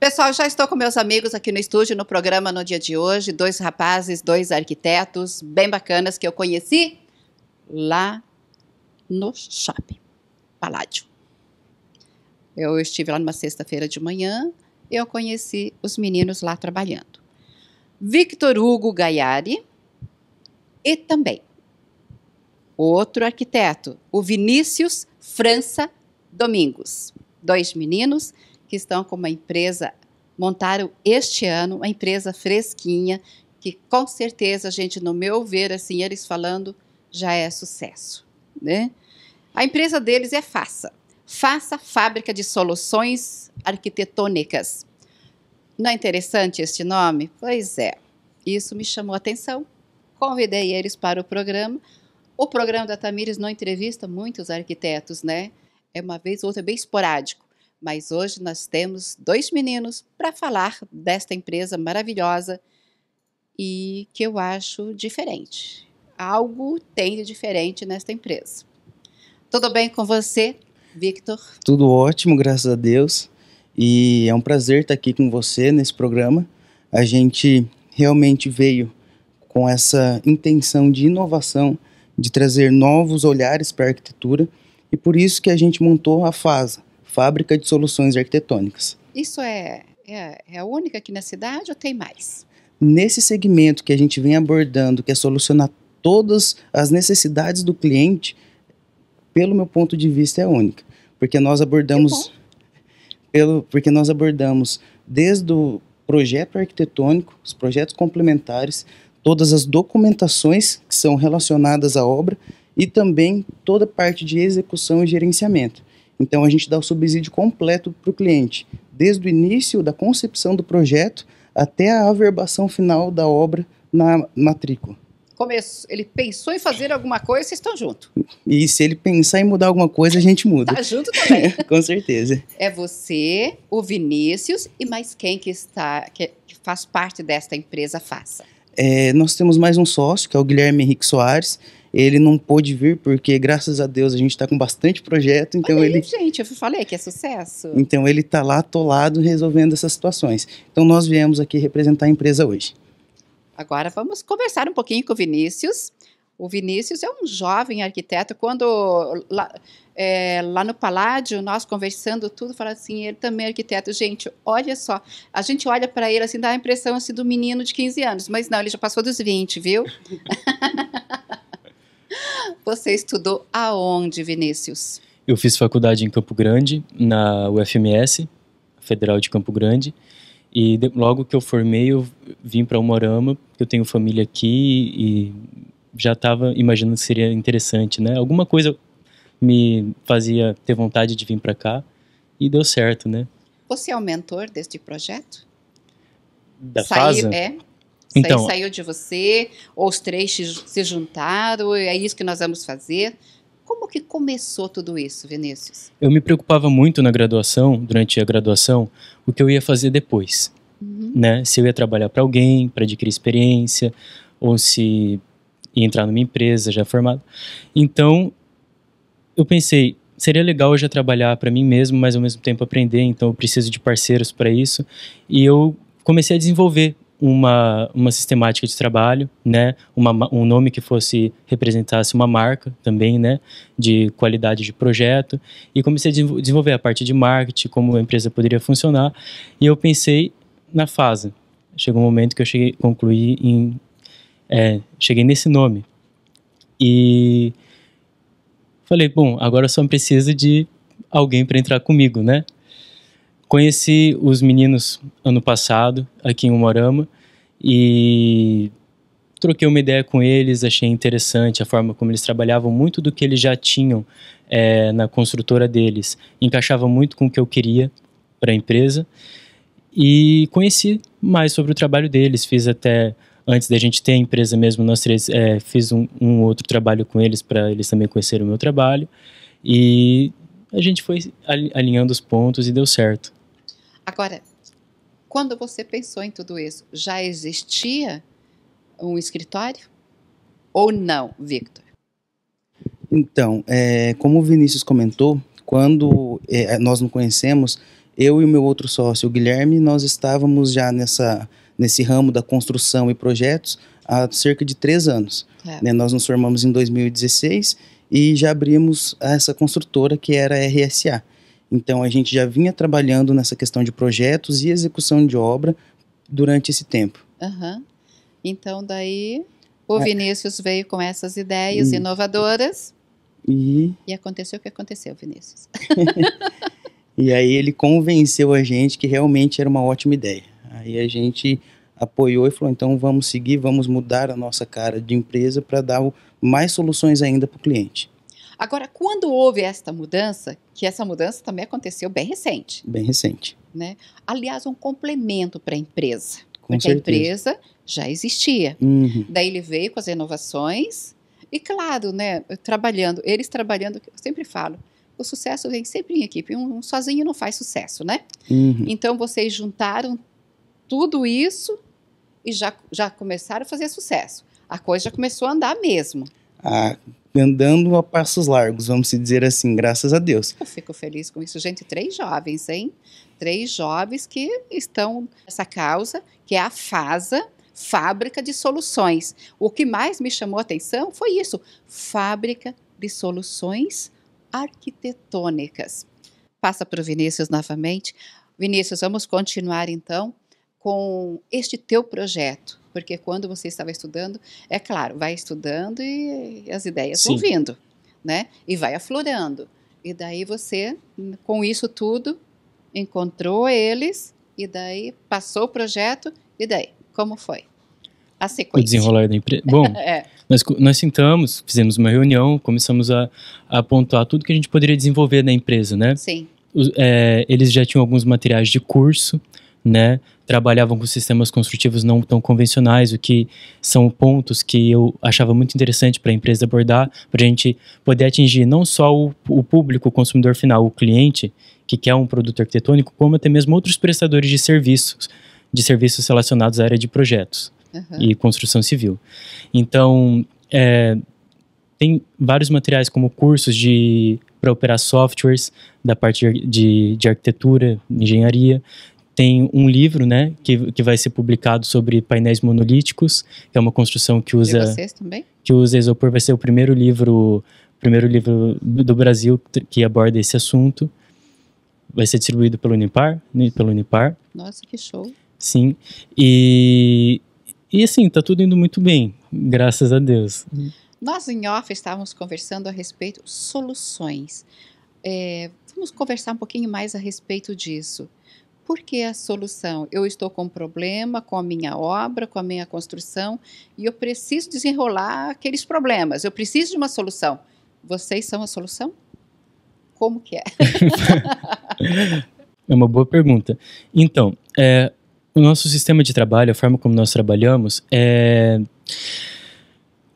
Pessoal, já estou com meus amigos aqui no estúdio no programa no dia de hoje. Dois rapazes, dois arquitetos bem bacanas que eu conheci lá no shopping Paládio. Eu estive lá numa sexta-feira de manhã. Eu conheci os meninos lá trabalhando. Victor Hugo Gaiari e também outro arquiteto, o Vinícius França Domingos. Dois meninos que estão com uma empresa, montaram este ano uma empresa fresquinha, que com certeza, gente, no meu ver, assim, eles falando, já é sucesso. Né? A empresa deles é Faça. Faça Fábrica de Soluções Arquitetônicas. Não é interessante este nome? Pois é, isso me chamou a atenção. Convidei eles para o programa. O programa da Tamires não entrevista muitos arquitetos, né? É uma vez ou outra, bem esporádico mas hoje nós temos dois meninos para falar desta empresa maravilhosa e que eu acho diferente. Algo tem de diferente nesta empresa. Tudo bem com você, Victor? Tudo ótimo, graças a Deus. E é um prazer estar aqui com você nesse programa. A gente realmente veio com essa intenção de inovação, de trazer novos olhares para a arquitetura, e por isso que a gente montou a FASA, Fábrica de Soluções Arquitetônicas. Isso é, é, é a única aqui na cidade ou tem mais? Nesse segmento que a gente vem abordando, que é solucionar todas as necessidades do cliente, pelo meu ponto de vista, é única. Porque nós abordamos. Pelo, porque nós abordamos desde o projeto arquitetônico, os projetos complementares, todas as documentações que são relacionadas à obra e também toda a parte de execução e gerenciamento. Então a gente dá o subsídio completo para o cliente, desde o início da concepção do projeto até a averbação final da obra na matrícula. Começo, ele pensou em fazer alguma coisa, vocês estão juntos. E se ele pensar em mudar alguma coisa, a gente muda. Está junto também. Com certeza. É você, o Vinícius e mais quem que está que faz parte desta empresa faça. É, nós temos mais um sócio, que é o Guilherme Henrique Soares. Ele não pôde vir porque, graças a Deus, a gente está com bastante projeto. Então Olha ele, aí, gente, eu falei que é sucesso. Então ele está lá atolado resolvendo essas situações. Então nós viemos aqui representar a empresa hoje. Agora vamos conversar um pouquinho com o Vinícius. O Vinícius é um jovem arquiteto. Quando lá, é, lá no Paládio, nós conversando tudo, fala assim, ele também é arquiteto. Gente, olha só, a gente olha para ele assim, dá a impressão assim, do menino de 15 anos, mas não, ele já passou dos 20, viu? Você estudou aonde, Vinícius? Eu fiz faculdade em Campo Grande, na UFMS, Federal de Campo Grande. E de, logo que eu formei, eu vim para que eu tenho família aqui e já estava imaginando que seria interessante, né? Alguma coisa me fazia ter vontade de vir para cá e deu certo, né? Você é o mentor deste projeto? Da Sair, FASA? É. Então, saiu de você, ou os três se juntaram, é isso que nós vamos fazer. Como que começou tudo isso, Vinícius? Eu me preocupava muito na graduação, durante a graduação, o que eu ia fazer depois. Uhum. Né? Se eu ia trabalhar para alguém, para adquirir experiência, ou se ia entrar numa empresa já formada. Então, eu pensei, seria legal eu já trabalhar para mim mesmo, mas ao mesmo tempo aprender, então eu preciso de parceiros para isso. E eu comecei a desenvolver uma, uma sistemática de trabalho, né? Uma, um nome que fosse representasse uma marca também, né? De qualidade de projeto e comecei a desenvolver a parte de marketing, como a empresa poderia funcionar. E eu pensei na fase. Chegou um momento que eu cheguei, concluí em, é, cheguei nesse nome e falei, bom, agora só preciso de alguém para entrar comigo, né? Conheci os meninos ano passado, aqui em Umorama, e troquei uma ideia com eles, achei interessante a forma como eles trabalhavam, muito do que eles já tinham é, na construtora deles. Encaixava muito com o que eu queria para a empresa. E conheci mais sobre o trabalho deles, fiz até antes da gente ter a empresa mesmo, nós três é, fiz um, um, outro trabalho com eles para eles também conhecerem o meu trabalho e a gente foi alinhando os pontos e deu certo. Agora, quando você pensou em tudo isso, já existia um escritório ou não, Victor? Então, é, como o Vinícius comentou, quando é, nós nos conhecemos, eu e o meu outro sócio, o Guilherme, nós estávamos já nessa, nesse ramo da construção e projetos há cerca de três anos. É. Né, nós nos formamos em 2016 e já abrimos essa construtora que era a RSA. Então a gente já vinha trabalhando nessa questão de projetos e execução de obra durante esse tempo. Uhum. Então daí o é. Vinícius veio com essas ideias inovadoras. E... e aconteceu o que aconteceu, Vinícius. e aí ele convenceu a gente que realmente era uma ótima ideia. Aí a gente apoiou e falou: então vamos seguir, vamos mudar a nossa cara de empresa para dar mais soluções ainda para o cliente. Agora, quando houve esta mudança, que essa mudança também aconteceu bem recente. Bem recente. Né? Aliás, um complemento para a empresa. Com porque certeza. a empresa já existia. Uhum. Daí ele veio com as inovações e, claro, né, trabalhando, eles trabalhando, eu sempre falo, o sucesso vem sempre em equipe. Um, um sozinho não faz sucesso, né? Uhum. Então vocês juntaram tudo isso e já, já começaram a fazer sucesso. A coisa já começou a andar mesmo. Ah, andando a passos largos, vamos dizer assim, graças a Deus. Eu fico feliz com isso. Gente, três jovens, hein? Três jovens que estão nessa causa, que é a FASA, Fábrica de Soluções. O que mais me chamou a atenção foi isso, Fábrica de Soluções Arquitetônicas. Passa para o Vinícius novamente. Vinícius, vamos continuar então com este teu projeto porque quando você estava estudando, é claro, vai estudando e as ideias Sim. vão vindo, né? E vai aflorando. E daí você, com isso tudo, encontrou eles, e daí passou o projeto, e daí? Como foi? A sequência. O desenrolar da empresa. Bom, é. nós, nós sentamos, fizemos uma reunião, começamos a, a, apontar tudo que a gente poderia desenvolver na empresa, né? Sim. O, é, eles já tinham alguns materiais de curso, né? trabalhavam com sistemas construtivos não tão convencionais, o que são pontos que eu achava muito interessante para a empresa abordar, para a gente poder atingir não só o, o público, o consumidor final, o cliente, que quer um produto arquitetônico, como até mesmo outros prestadores de serviços, de serviços relacionados à área de projetos uhum. e construção civil. Então, é, tem vários materiais como cursos de para operar softwares da parte de, de, de, arquitetura, engenharia, tem um livro, né, que, que vai ser publicado sobre painéis monolíticos, que é uma construção que usa... E vocês também? Que usa isopor, vai ser o primeiro livro, primeiro livro do Brasil que aborda esse assunto. Vai ser distribuído pelo Unipar, né, pelo Unipar. Nossa, que show! Sim, e, e assim, tá tudo indo muito bem, graças a Deus. Nós em off estávamos conversando a respeito soluções. É, vamos conversar um pouquinho mais a respeito disso por que a solução? Eu estou com um problema com a minha obra, com a minha construção, e eu preciso desenrolar aqueles problemas, eu preciso de uma solução. Vocês são a solução? Como que é? é uma boa pergunta. Então, é, o nosso sistema de trabalho, a forma como nós trabalhamos, é,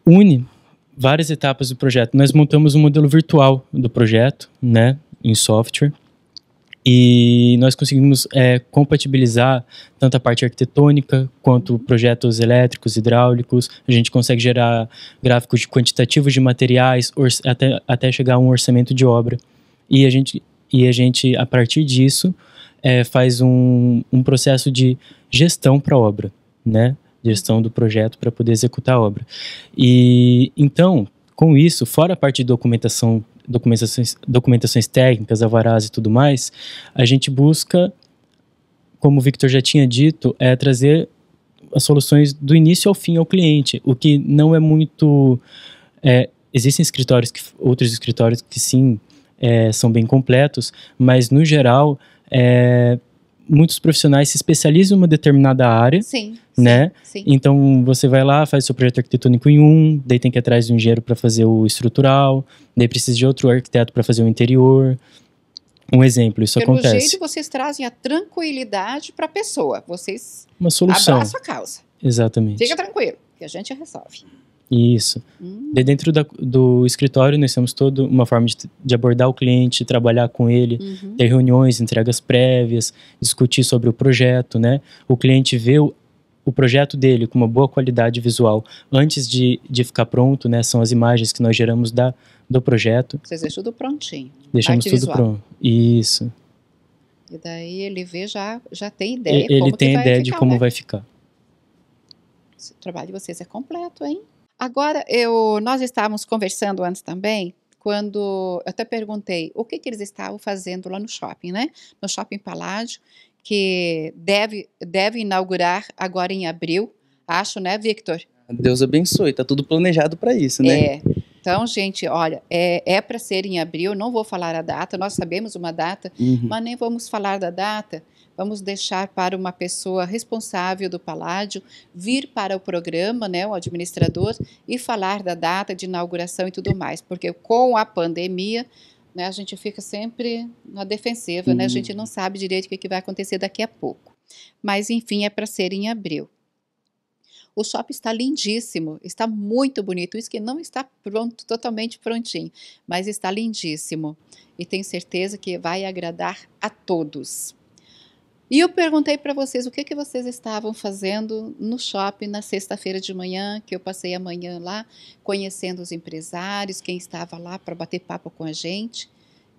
une várias etapas do projeto. Nós montamos um modelo virtual do projeto, né, em software, e nós conseguimos é, compatibilizar tanto a parte arquitetônica quanto projetos elétricos, hidráulicos. A gente consegue gerar gráficos de quantitativos de materiais até, até chegar a um orçamento de obra. E a gente, e a, gente a partir disso, é, faz um, um processo de gestão para a obra, né? Gestão do projeto para poder executar a obra. E então, com isso, fora a parte de documentação documentações, documentações técnicas, alvarás e tudo mais, a gente busca, como o Victor já tinha dito, é trazer as soluções do início ao fim ao cliente, o que não é muito. É, existem escritórios que, outros escritórios que sim é, são bem completos, mas no geral é, muitos profissionais se especializam em uma determinada área. Sim. Né? Sim. Então você vai lá, faz seu projeto arquitetônico em um, daí tem que ir atrás de um engenheiro para fazer o estrutural, daí precisa de outro arquiteto para fazer o interior. Um exemplo, isso Pelo acontece. Pelo jeito vocês trazem a tranquilidade para a pessoa. Vocês uma solução. abraçam a causa. Exatamente. Fica tranquilo, que a gente resolve. Isso. Hum. De dentro da, do escritório, nós temos toda uma forma de, de, abordar o cliente, trabalhar com ele, uhum. ter reuniões, entregas prévias, discutir sobre o projeto, né? O cliente vê o, o projeto dele com uma boa qualidade visual antes de, de ficar pronto, né? São as imagens que nós geramos da, do projeto. Vocês deixam tudo prontinho. Deixamos tudo visual. pronto. Isso. E daí ele vê, já, já tem ideia. Ele, ele tem ideia ficar, de como né? vai ficar. O trabalho de vocês é completo, hein? Agora, eu, nós estávamos conversando antes também, quando eu até perguntei o que, que eles estavam fazendo lá no shopping, né? No shopping Paládio, que deve, deve inaugurar agora em abril, acho, né, Victor? Deus abençoe, tá tudo planejado para isso, né? É. Então, gente, olha, é, é para ser em abril, não vou falar a data, nós sabemos uma data, uhum. mas nem vamos falar da data, vamos deixar para uma pessoa responsável do Paládio vir para o programa, né, o administrador, e falar da data de inauguração e tudo mais, porque com a pandemia né, a gente fica sempre na defensiva, uhum. né, a uhum. gente não sabe direito o que, que vai acontecer daqui a pouco. Mas, enfim, é para ser em abril. O shopping está lindíssimo, está muito bonito. Isso que não está pronto, totalmente prontinho, mas está lindíssimo. E tenho certeza que vai agradar a todos. E eu perguntei para vocês o que, que vocês estavam fazendo no shopping na sexta-feira de manhã, que eu passei a manhã lá, conhecendo os empresários, quem estava lá para bater papo com a gente.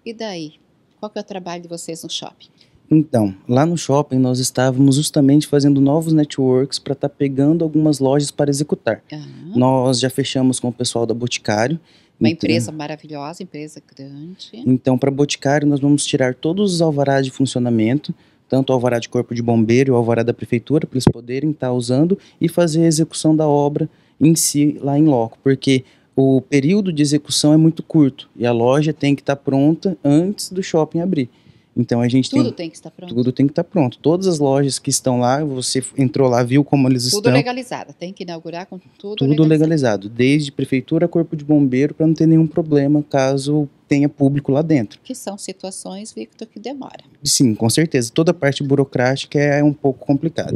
E daí? Qual que é o trabalho de vocês no shopping? Então, lá no shopping nós estávamos justamente fazendo novos networks para estar tá pegando algumas lojas para executar. Uhum. Nós já fechamos com o pessoal da Boticário. Uma então, empresa maravilhosa, empresa grande. Então, para Boticário nós vamos tirar todos os alvarás de funcionamento, tanto o alvará de corpo de bombeiro e o alvará da prefeitura, para eles poderem estar tá usando e fazer a execução da obra em si lá em loco, porque o período de execução é muito curto e a loja tem que estar tá pronta antes do shopping abrir. Então a gente tudo tem, tem que estar pronto. Tudo tem que estar pronto. Todas as lojas que estão lá, você entrou lá, viu como eles tudo estão. Tudo legalizado. Tem que inaugurar com tudo. Tudo legalizado, legalizado desde prefeitura, corpo de bombeiro, para não ter nenhum problema caso tenha público lá dentro. Que são situações, Victor, que demora. Sim, com certeza. Toda a parte burocrática é um pouco complicada.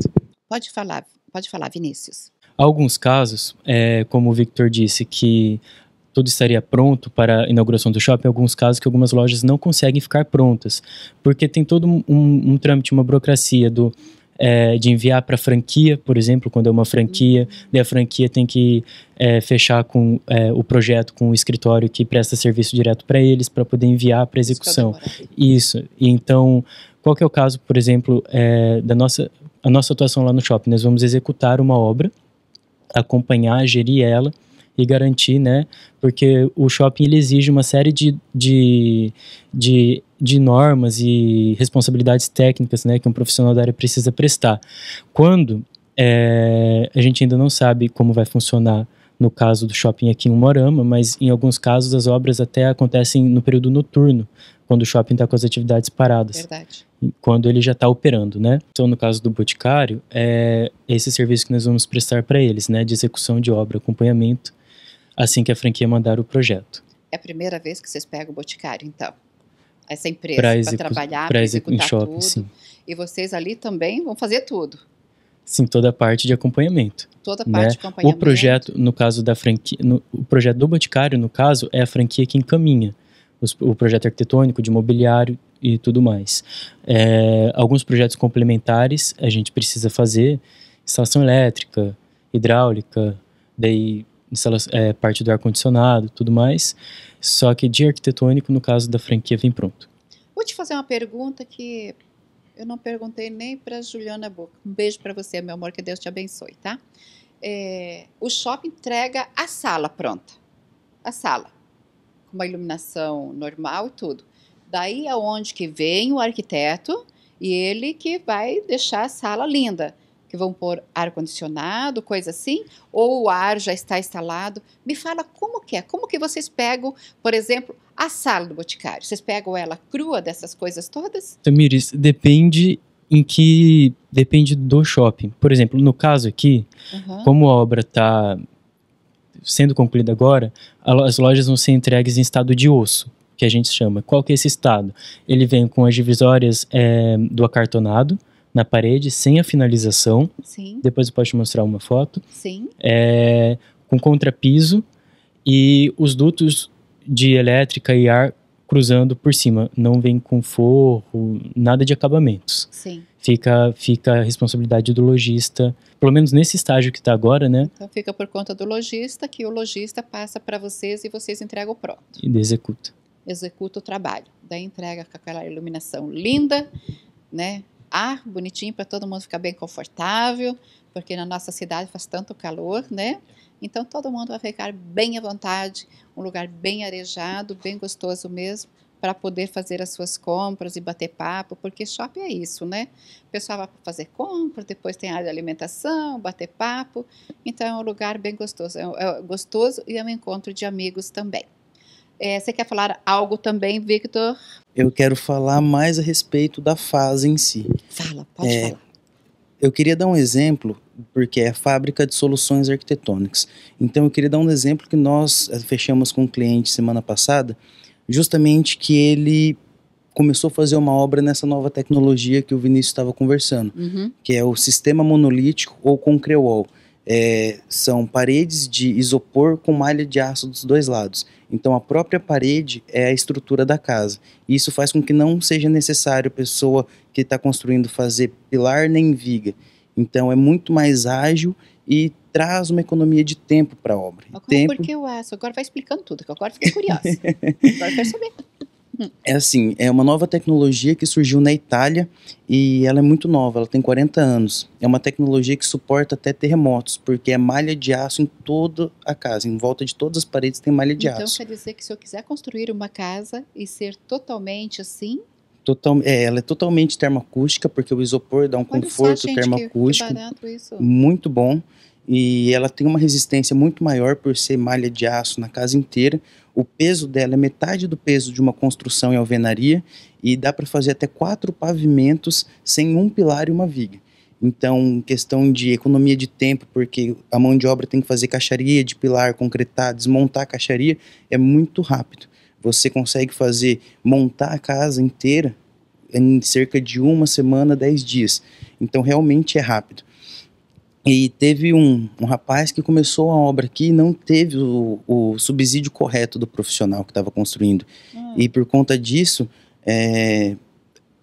Pode falar, pode falar, Vinícius. Alguns casos, é, como o Victor disse, que tudo estaria pronto para a inauguração do shopping, em alguns casos que algumas lojas não conseguem ficar prontas, porque tem todo um, um, um trâmite, uma burocracia do é, de enviar para franquia, por exemplo, quando é uma franquia, uhum. daí a franquia tem que é, fechar com é, o projeto com o escritório que presta serviço direto para eles para poder enviar para é execução. Né? Isso. Então, qual que é o caso, por exemplo, é, da nossa a nossa atuação lá no shopping? Nós vamos executar uma obra, acompanhar, gerir ela e garantir, né? Porque o shopping ele exige uma série de, de, de, de normas e responsabilidades técnicas, né? Que um profissional da área precisa prestar. Quando é, a gente ainda não sabe como vai funcionar no caso do shopping aqui em Morama, mas em alguns casos as obras até acontecem no período noturno, quando o shopping está com as atividades paradas. Verdade. Quando ele já está operando, né? Então, no caso do Boticário, é esse serviço que nós vamos prestar para eles, né? De execução de obra, acompanhamento assim que a franquia mandar o projeto. É a primeira vez que vocês pegam o Boticário, então? Essa empresa para trabalhar, para executar em shopping, tudo. Sim. E vocês ali também vão fazer tudo? Sim, toda a parte de acompanhamento. Toda a né? parte né? de acompanhamento. O projeto, no caso da franquia, no, o projeto do Boticário, no caso, é a franquia que encaminha os, o projeto arquitetônico, de mobiliário e tudo mais. É, alguns projetos complementares a gente precisa fazer, instalação elétrica, hidráulica, daí é, parte do ar-condicionado tudo mais. Só que de arquitetônico, no caso da franquia, vem pronto. Vou te fazer uma pergunta que eu não perguntei nem para Juliana Boca. Um beijo para você, meu amor, que Deus te abençoe, tá? É, o shopping entrega a sala pronta. A sala. Com uma iluminação normal e tudo. Daí é que vem o arquiteto e ele que vai deixar a sala linda que vão pôr ar-condicionado, coisa assim, ou o ar já está instalado. Me fala como que é, como que vocês pegam, por exemplo, a sala do boticário? Vocês pegam ela crua dessas coisas todas? Tamiris, depende em que depende do shopping. Por exemplo, no caso aqui, uhum. como a obra está sendo concluída agora, as lojas vão ser entregues em estado de osso, que a gente chama. Qual que é esse estado? Ele vem com as divisórias é, do acartonado, na parede, sem a finalização. Sim. Depois eu posso te mostrar uma foto. Sim. É, com contrapiso e os dutos de elétrica e ar cruzando por cima. Não vem com forro, nada de acabamentos. Sim. Fica, fica a responsabilidade do lojista, pelo menos nesse estágio que está agora, né? Então fica por conta do lojista, que o lojista passa para vocês e vocês entregam o pronto. E executa. Executa o trabalho. Daí entrega com aquela iluminação linda, né? ar bonitinho para todo mundo ficar bem confortável, porque na nossa cidade faz tanto calor, né? Então todo mundo vai ficar bem à vontade, um lugar bem arejado, bem gostoso mesmo, para poder fazer as suas compras e bater papo, porque shopping é isso, né? O pessoal vai fazer compra, depois tem área de alimentação, bater papo. Então é um lugar bem gostoso, é, é gostoso e é um encontro de amigos também. É, você quer falar algo também, Victor? Eu quero falar mais a respeito da fase em si. Fala, pode é, falar. Eu queria dar um exemplo, porque é a fábrica de soluções arquitetônicas. Então, eu queria dar um exemplo que nós eh, fechamos com um cliente semana passada, justamente que ele começou a fazer uma obra nessa nova tecnologia que o Vinícius estava conversando, uhum. que é o sistema monolítico ou concrewall é, são paredes de isopor com malha de aço dos dois lados. Então a própria parede é a estrutura da casa. Isso faz com que não seja necessário a pessoa que está construindo fazer pilar nem viga. Então é muito mais ágil e traz uma economia de tempo para a obra. Mas como é tempo... o aço? Agora vai explicando tudo, que agora fiquei curiosa. agora quero saber. É assim, é uma nova tecnologia que surgiu na Itália e ela é muito nova, ela tem 40 anos. É uma tecnologia que suporta até terremotos, porque é malha de aço em toda a casa, em volta de todas as paredes tem malha de então, aço. Então quer dizer que se eu quiser construir uma casa e ser totalmente assim, Total, é, ela é totalmente termoacústica, porque o isopor dá um Olha conforto só, gente, termoacústico. Que, que muito bom. E ela tem uma resistência muito maior por ser malha de aço na casa inteira o peso dela é metade do peso de uma construção em alvenaria e dá para fazer até quatro pavimentos sem um pilar e uma viga. Então, questão de economia de tempo, porque a mão de obra tem que fazer caixaria de pilar, concretar, desmontar a caixaria, é muito rápido. Você consegue fazer, montar a casa inteira em cerca de uma semana, dez dias. Então, realmente é rápido. E teve um, um rapaz que começou a obra aqui e não teve o, o subsídio correto do profissional que estava construindo. Hum. E por conta disso, é,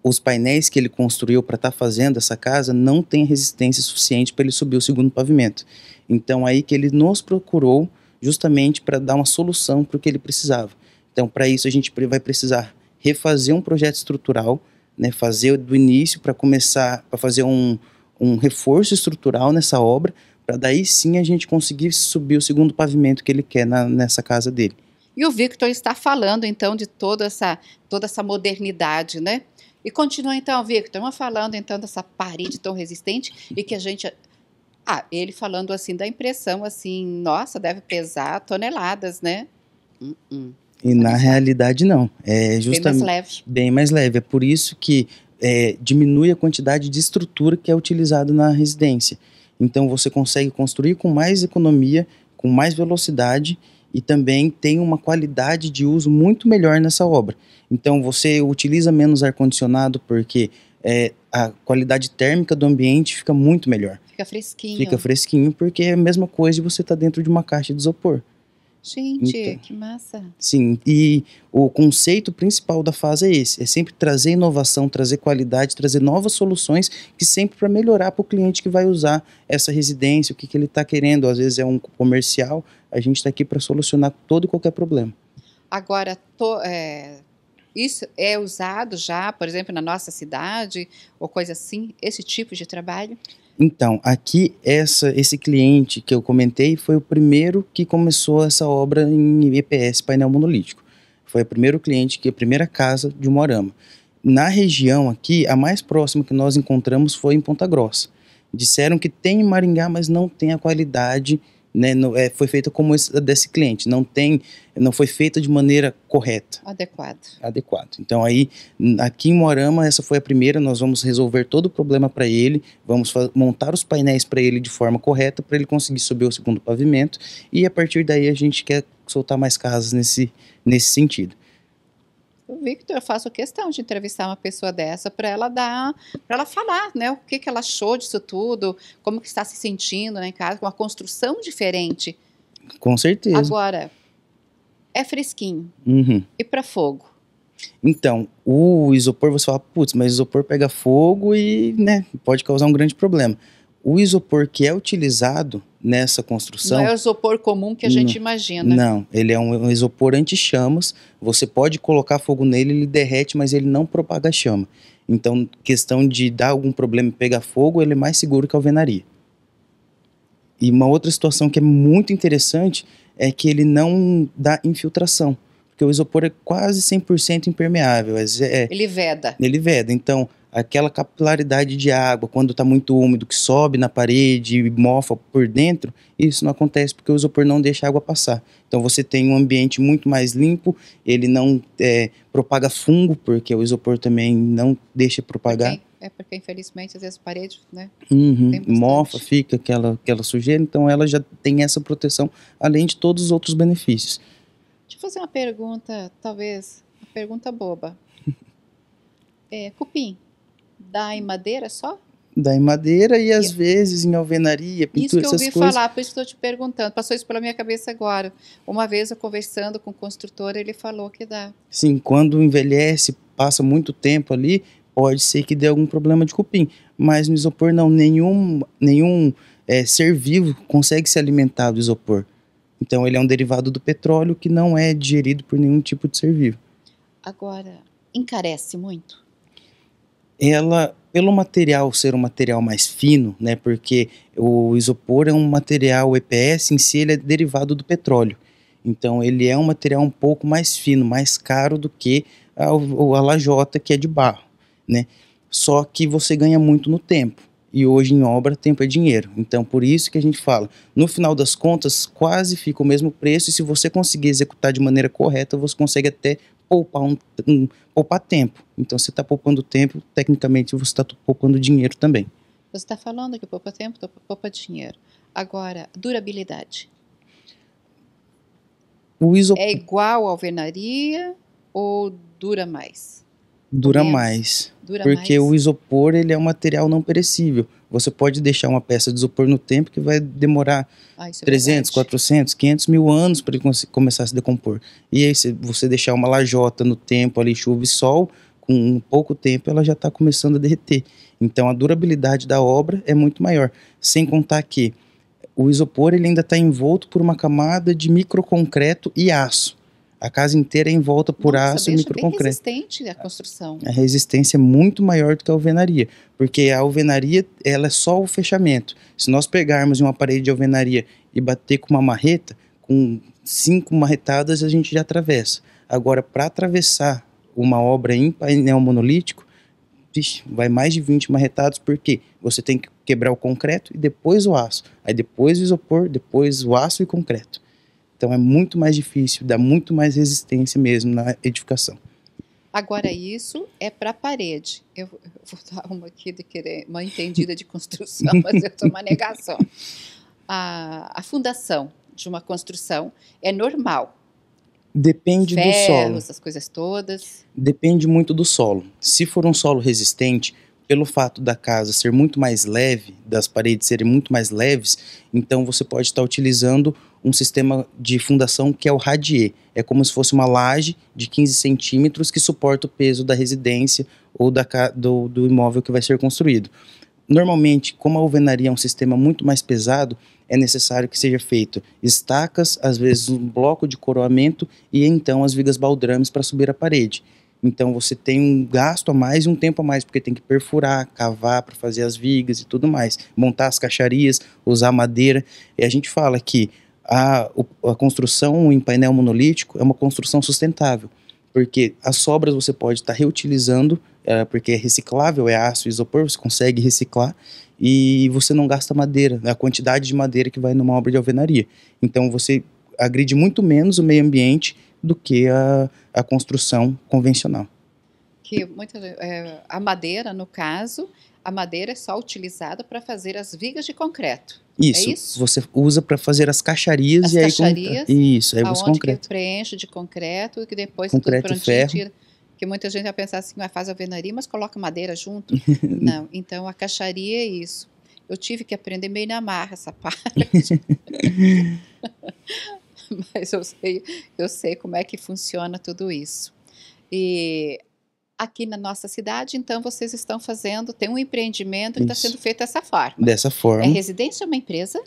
os painéis que ele construiu para estar tá fazendo essa casa não tem resistência suficiente para ele subir o segundo pavimento. Então aí que ele nos procurou justamente para dar uma solução para o que ele precisava. Então para isso a gente vai precisar refazer um projeto estrutural, né, fazer do início para começar, para fazer um, um reforço estrutural nessa obra, para daí sim a gente conseguir subir o segundo pavimento que ele quer na, nessa casa dele. E o Victor está falando então de toda essa, toda essa modernidade, né? E continua então, Victor, falando então dessa parede tão resistente e que a gente. Ah, ele falando assim da impressão assim, nossa, deve pesar toneladas, né? Uh -uh. E na realidade não. É justamente bem mais leve. Bem mais leve. É por isso que é, diminui a quantidade de estrutura que é utilizada na residência. Então você consegue construir com mais economia, com mais velocidade e também tem uma qualidade de uso muito melhor nessa obra. Então você utiliza menos ar-condicionado porque é, a qualidade térmica do ambiente fica muito melhor. Fica fresquinho. Fica fresquinho porque é a mesma coisa de você estar tá dentro de uma caixa de isopor. Gente, então, que massa! Sim, e o conceito principal da fase é esse: é sempre trazer inovação, trazer qualidade, trazer novas soluções, que sempre para melhorar para o cliente que vai usar essa residência, o que, que ele está querendo. Às vezes é um comercial, a gente está aqui para solucionar todo e qualquer problema. Agora, é, isso é usado já, por exemplo, na nossa cidade, ou coisa assim, esse tipo de trabalho? Então, aqui essa, esse cliente que eu comentei foi o primeiro que começou essa obra em EPS painel monolítico. Foi o primeiro cliente que a primeira casa de Morama. Na região aqui, a mais próxima que nós encontramos foi em Ponta Grossa. Disseram que tem em Maringá, mas não tem a qualidade né, é, foi feita como esse, desse cliente, não tem, não foi feita de maneira correta. Adequado. Adequado. Então aí, aqui em Moarama, essa foi a primeira, nós vamos resolver todo o problema para ele, vamos montar os painéis para ele de forma correta, para ele conseguir subir o segundo pavimento, e a partir daí a gente quer soltar mais casas nesse, nesse sentido. Victor, eu faço questão de entrevistar uma pessoa dessa para ela dar, para ela falar, né, o que, que ela achou disso tudo, como que está se sentindo, né, em casa, com uma construção diferente. Com certeza. Agora, é fresquinho. Uhum. E para fogo? Então, o isopor, você fala, putz, mas isopor pega fogo e, né, pode causar um grande problema. O isopor que é utilizado nessa construção. Não é o isopor comum que a gente não, imagina. Não, ele é um, isopor anti-chamas. Você pode colocar fogo nele, ele derrete, mas ele não propaga chama. Então, questão de dar algum problema e pegar fogo, ele é mais seguro que a alvenaria. E uma outra situação que é muito interessante é que ele não dá infiltração. Porque o isopor é quase 100% impermeável. É, é, ele veda. Ele veda. Então, aquela capilaridade de água, quando está muito úmido, que sobe na parede e mofa por dentro, isso não acontece porque o isopor não deixa a água passar. Então você tem um ambiente muito mais limpo, ele não é, propaga fungo, porque o isopor também não deixa propagar. Okay. É porque, infelizmente, às vezes paredes, né? Uhum. Mofa, fica aquela, aquela sujeira, então ela já tem essa proteção, além de todos os outros benefícios. Deixa eu fazer uma pergunta, talvez, uma pergunta boba. É, cupim, dá em madeira só? Dá em madeira e às e... vezes em alvenaria, pintura, essas coisas. Isso que eu ouvi falar, por isso que estou te perguntando. Passou isso pela minha cabeça agora. Uma vez eu conversando com o construtor, ele falou que dá. Sim, quando envelhece, passa muito tempo ali, pode ser que dê algum problema de cupim. Mas no isopor não, nenhum, nenhum é, ser vivo consegue se alimentar do isopor. Então ele é um derivado do petróleo que não é digerido por nenhum tipo de ser vivo. Agora, encarece muito? ela pelo material ser um material mais fino, né, porque o isopor é um material o EPS em si ele é derivado do petróleo. Então ele é um material um pouco mais fino, mais caro do que a, a lajota que é de barro, né? Só que você ganha muito no tempo. E hoje em obra tempo é dinheiro. Então por isso que a gente fala, no final das contas quase fica o mesmo preço e se você conseguir executar de maneira correta, você consegue até poupar, um, um poupar tempo. Então, você está poupando tempo, tecnicamente, você está poupando dinheiro também. Você está falando que poupa tempo, poupa dinheiro. Agora, durabilidade. Isop... É igual a alvenaria ou dura mais? dura menos. mais. Dura porque mais. o isopor ele é um material não perecível. Você pode deixar uma peça de isopor no tempo que vai demorar ah, é 300, verdade. 400, 500 mil anos para ele começar a se decompor. E aí, se você deixar uma lajota no tempo ali, chuva e sol, com um pouco tempo ela já está começando a derreter. Então a durabilidade da obra é muito maior. Sem contar que o isopor ele ainda está envolto por uma camada de microconcreto e aço. A casa inteira é envolta por Nossa, aço e microconcreto. É resistente a construção. A resistência é muito maior do que a alvenaria, porque a alvenaria ela é só o fechamento. Se nós pegarmos uma parede de alvenaria e bater com uma marreta, com cinco marretadas a gente já atravessa. Agora, para atravessar uma obra em painel monolítico, vixe, vai mais de 20 marretados, porque você tem que quebrar o concreto e depois o aço. Aí depois o isopor, depois o aço e concreto. Então é muito mais difícil, dá muito mais resistência mesmo na edificação. Agora, isso é para a parede. Eu vou dar uma aqui de querer, uma entendida de construção, mas eu estou uma negação. A, a, fundação de uma construção é normal. Depende Ferros, do solo. As coisas todas. Depende muito do solo. Se for um solo resistente, pelo fato da casa ser muito mais leve, das paredes serem muito mais leves, então você pode estar utilizando um sistema de fundação que é o radier. É como se fosse uma laje de 15 centímetros que suporta o peso da residência ou da, do, do imóvel que vai ser construído. Normalmente, como a alvenaria é um sistema muito mais pesado, é necessário que seja feito estacas, às vezes um bloco de coroamento e então as vigas baldrames para subir a parede. Então você tem um gasto a mais e um tempo a mais, porque tem que perfurar, cavar para fazer as vigas e tudo mais, montar as caixarias, usar madeira. E a gente fala que a, a construção em painel monolítico é uma construção sustentável, porque as sobras você pode estar tá reutilizando, é, porque é reciclável, é aço, isopor, você consegue reciclar e você não gasta madeira, né, a quantidade de madeira que vai numa obra de alvenaria. Então você agride muito menos o meio ambiente do que a, a construção convencional. Que muita, é, a madeira, no caso, a madeira é só utilizada para fazer as vigas de concreto. É isso, é isso? você usa para fazer as caixarias as e caixarias, aí isso, aí você concreto. Que preenche de concreto e que depois concreto tudo ferro. Tira, que muita gente vai pensar assim, ah, faz alvenaria, mas coloca madeira junto. Não, então a caixaria é isso. Eu tive que aprender meio na marra essa parte. mas eu sei, eu sei como é que funciona tudo isso. E aqui na nossa cidade, então vocês estão fazendo, tem um empreendimento que está sendo feito dessa forma. Dessa forma. É residência ou uma empresa?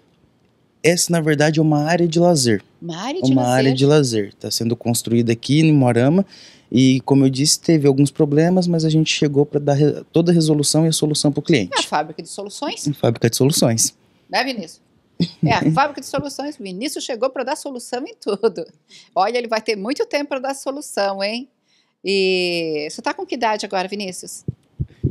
Essa, na verdade, é uma área de lazer. Uma área é de uma lazer? Uma área de lazer. Está sendo construída aqui em Morama. E, como eu disse, teve alguns problemas, mas a gente chegou para dar toda a resolução e a solução para o cliente. É a fábrica de soluções? É fábrica de soluções. Né, Vinícius? É, a fábrica de soluções. O Vinícius chegou para dar solução em tudo. Olha, ele vai ter muito tempo para dar solução, hein? E você tá com que idade agora, Vinícius?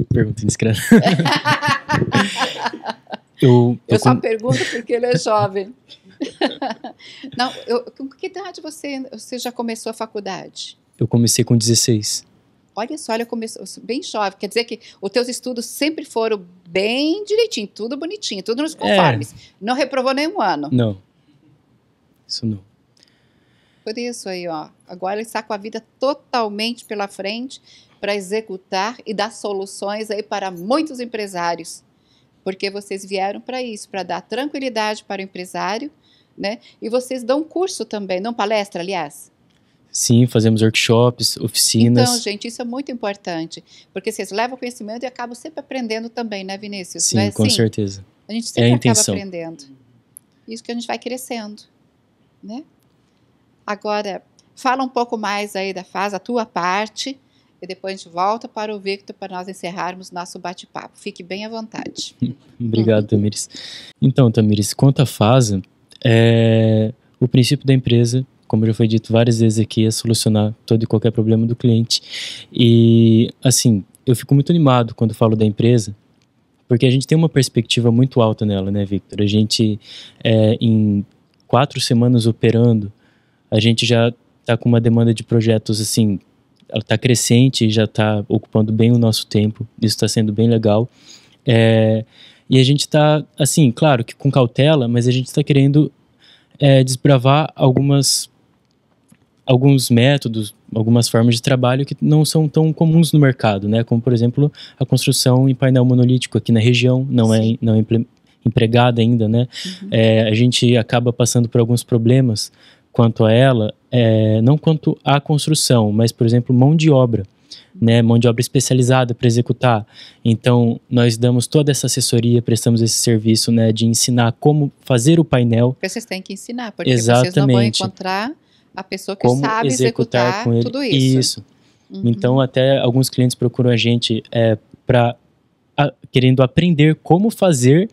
Pergunta indiscreta. eu, eu só com... pergunto porque ele é jovem. Não, eu, com que idade você, você já começou a faculdade? Eu comecei com 16. Olha só, olha, começou bem jovem. Quer dizer que os teus estudos sempre foram bem direitinho, tudo bonitinho, tudo nos é. conformes. É. Não reprovou nenhum ano. Não. Isso não. Por isso aí, ó, agora ele está com a vida totalmente pela frente para executar e dar soluções aí para muitos empresários. Porque vocês vieram para isso, para dar tranquilidade para o empresário, né? E vocês dão curso também, não palestra, aliás. Sim, fazemos workshops, oficinas. Então, gente, isso é muito importante, porque vocês levam conhecimento e acabam sempre aprendendo também, né, Vinícius? Sim, é com assim? certeza. A gente sempre é a acaba aprendendo. Isso que a gente vai crescendo, né? Agora, fala um pouco mais aí da fase, a tua parte, e depois a gente volta para o Victor para nós encerrarmos nosso bate-papo. Fique bem à vontade. Obrigado, Tamires. Então, Tamires, quanto à fase, é... o princípio da empresa, como já foi dito várias vezes aqui, é solucionar todo e qualquer problema do cliente. E, assim, eu fico muito animado quando falo da empresa, porque a gente tem uma perspectiva muito alta nela, né, Victor? A gente, é, em quatro semanas operando, a gente já está com uma demanda de projetos assim, ela está crescente, já está ocupando bem o nosso tempo, isso está sendo bem legal. É, e a gente está, assim, claro que com cautela, mas a gente está querendo é, desbravar algumas alguns métodos, algumas formas de trabalho que não são tão comuns no mercado, né? Como por exemplo a construção em painel monolítico aqui na região não é, Sim. é não é empregada ainda, né? Uhum. É, a gente acaba passando por alguns problemas quanto a ela, é, não quanto à construção, mas, por exemplo, mão de obra. Né, mão de obra especializada para executar. Então, nós damos toda essa assessoria, prestamos esse serviço né, de ensinar como fazer o painel. Porque vocês têm que ensinar, porque Exatamente. vocês não vão encontrar a pessoa que como sabe executar, executar tudo isso. isso. Uhum. Então, até alguns clientes procuram a gente é, para querendo aprender como fazer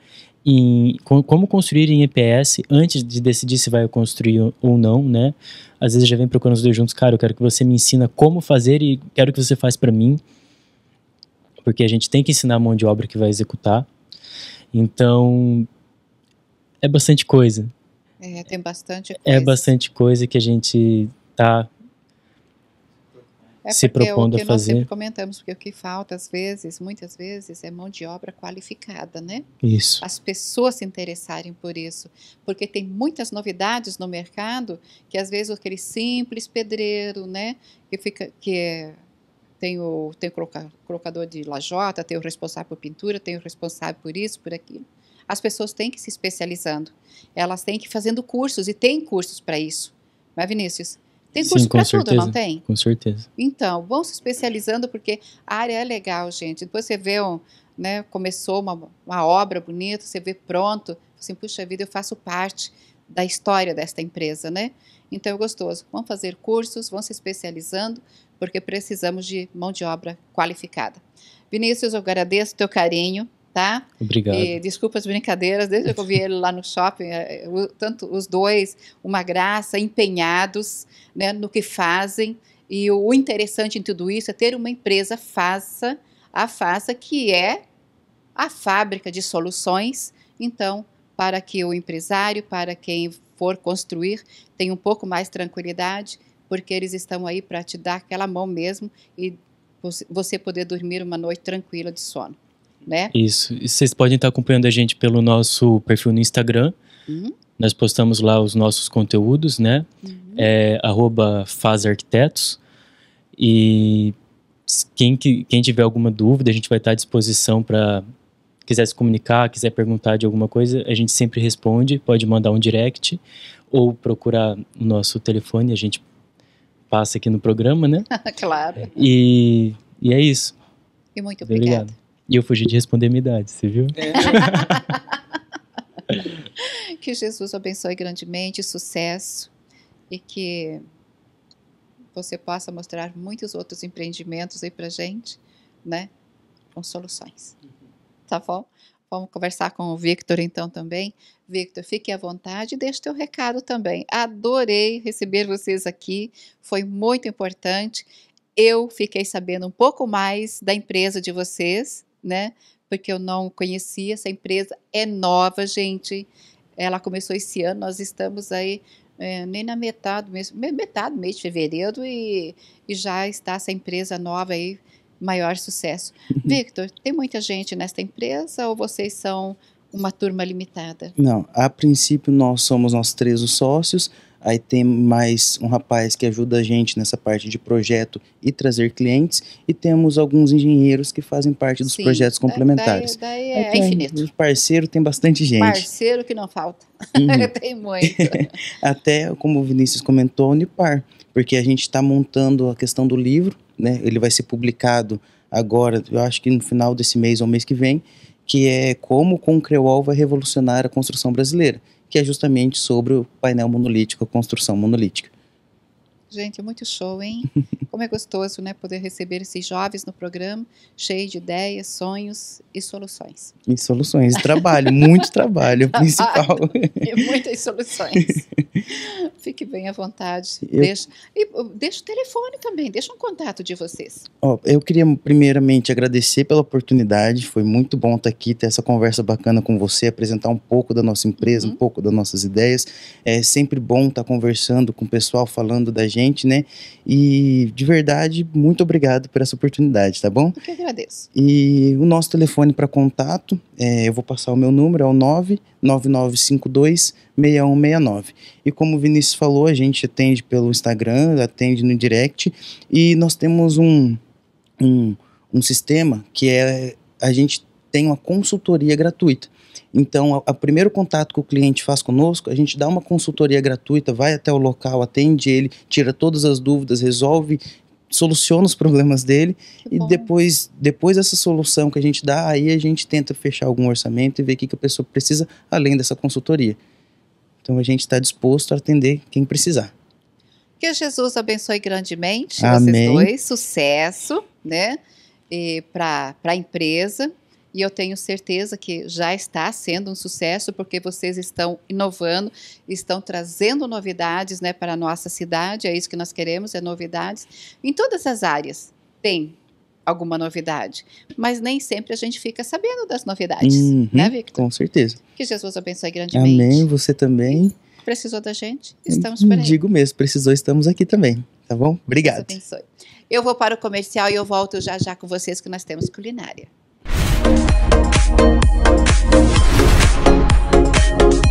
em como construir em EPS antes de decidir se vai construir ou não, né? Às vezes já vem procurando os dois juntos, cara, eu quero que você me ensina como fazer e quero que você faça para mim, porque a gente tem que ensinar a mão de obra que vai executar. Então é bastante coisa. É, tem bastante é coisa. É bastante coisa que a gente tá é se é propondo o que a fazer. Nós sempre comentamos, porque o que falta às vezes, muitas vezes, é mão de obra qualificada, né? Isso. As pessoas se interessarem por isso, porque tem muitas novidades no mercado que às vezes aquele simples pedreiro, né, que fica que é tem o, tem o colocador de lajota, tem o responsável por pintura, tem o responsável por isso, por aquilo. As pessoas têm que se especializando, elas têm que ir fazendo cursos, e tem cursos para isso. Não é, Vinícius? Tem curso para tudo, não tem? Com certeza. Então, vão se especializando porque a área é legal, gente. Depois você vê, um, né, começou uma, uma obra bonita, você vê pronto, assim, puxa vida, eu faço parte da história desta empresa, né? Então é gostoso. Vão fazer cursos, vão se especializando, porque precisamos de mão de obra qualificada. Vinícius, eu agradeço o teu carinho, tá? Obrigado. E, desculpa as brincadeiras, desde que eu vi ele lá no shopping, é, é, tanto os dois, uma graça, empenhados né, no que fazem. E o interessante em tudo isso é ter uma empresa faça a faça que é a fábrica de soluções. Então, para que o empresário, para quem for construir, tenha um pouco mais tranquilidade, porque eles estão aí para te dar aquela mão mesmo e você poder dormir uma noite tranquila de sono né? Isso. E vocês podem estar acompanhando a gente pelo nosso perfil no Instagram. Uhum. Nós postamos lá os nossos conteúdos, né? Uhum. É arroba fazarquitetos. E quem, quem tiver alguma dúvida, a gente vai estar à disposição para quiser se comunicar, quiser perguntar de alguma coisa, a gente sempre responde, pode mandar um direct ou procurar o nosso telefone, a gente passa aqui no programa, né? claro. E, e é isso. E muito obrigada. Obrigado. E eu fugi de responder minha idade, você viu? É. que Jesus abençoe grandemente, sucesso e que você possa mostrar muitos outros empreendimentos aí pra gente, né? Com soluções. Tá bom? Vamos conversar com o Victor então também. Victor, fique à vontade e deixe teu recado também. Adorei receber vocês aqui, foi muito importante. Eu fiquei sabendo um pouco mais da empresa de vocês né? Porque eu não conhecia essa empresa, é nova, gente. Ela começou esse ano, nós estamos aí é, nem na metade mesmo, metade do mês de fevereiro e, e já está essa empresa nova aí, maior sucesso. Uhum. Victor, tem muita gente nesta empresa ou vocês são uma turma limitada? Não, a princípio nós somos nós três os sócios, Aí tem mais um rapaz que ajuda a gente nessa parte de projeto e trazer clientes. E temos alguns engenheiros que fazem parte dos Sim, projetos é, complementares. Daí, daí é, tem, é infinito. Parceiro tem bastante gente. Parceiro que não falta. Uhum. tem muito. Até, como o Vinícius comentou, a Unipar. Porque a gente está montando a questão do livro, né? Ele vai ser publicado agora, eu acho que no final desse mês ou mês que vem que é como com o Creol vai revolucionar a construção brasileira, que é justamente sobre o painel monolítico, a construção monolítica. Gente, é muito show, hein? Como é gostoso, né, poder receber esses jovens no programa, cheio de ideias, sonhos e soluções. E soluções, trabalho, muito trabalho, principal. muitas soluções. Fique bem à vontade. Eu... Deixa, e uh, deixa o telefone também, deixa um contato de vocês. Oh, eu queria primeiramente agradecer pela oportunidade, foi muito bom estar aqui, ter essa conversa bacana com você, apresentar um pouco da nossa empresa, uhum. um pouco das nossas ideias. É sempre bom estar conversando com o pessoal, falando da gente gente, né? E de verdade, muito obrigado por essa oportunidade, tá bom? Eu que agradeço. E o nosso telefone para contato, é, eu vou passar o meu número, é o 99952 6169. E como o Vinícius falou, a gente atende pelo Instagram, atende no direct e nós temos um, um, um sistema que é a gente tem uma consultoria gratuita. Então, o primeiro contato que o cliente faz conosco, a gente dá uma consultoria gratuita, vai até o local, atende ele, tira todas as dúvidas, resolve soluciona os problemas dele que e depois depois dessa solução que a gente dá aí a gente tenta fechar algum orçamento e ver o que, que a pessoa precisa além dessa consultoria então a gente está disposto a atender quem precisar que Jesus abençoe grandemente Amém. vocês dois sucesso né para para a empresa e eu tenho certeza que já está sendo um sucesso porque vocês estão inovando, estão trazendo novidades né, para a nossa cidade, é isso que nós queremos, é novidades em todas as áreas. Tem alguma novidade, mas nem sempre a gente fica sabendo das novidades, uhum, né, Victor? Com certeza. Que Jesus abençoe grandemente. Amém, você também. Precisou da gente? Hum, estamos por aí. Digo mesmo, precisou, estamos aqui também, tá bom? Obrigado. Deus abençoe. Eu vou para o comercial e eu volto já já com vocês que nós temos culinária. フフフ。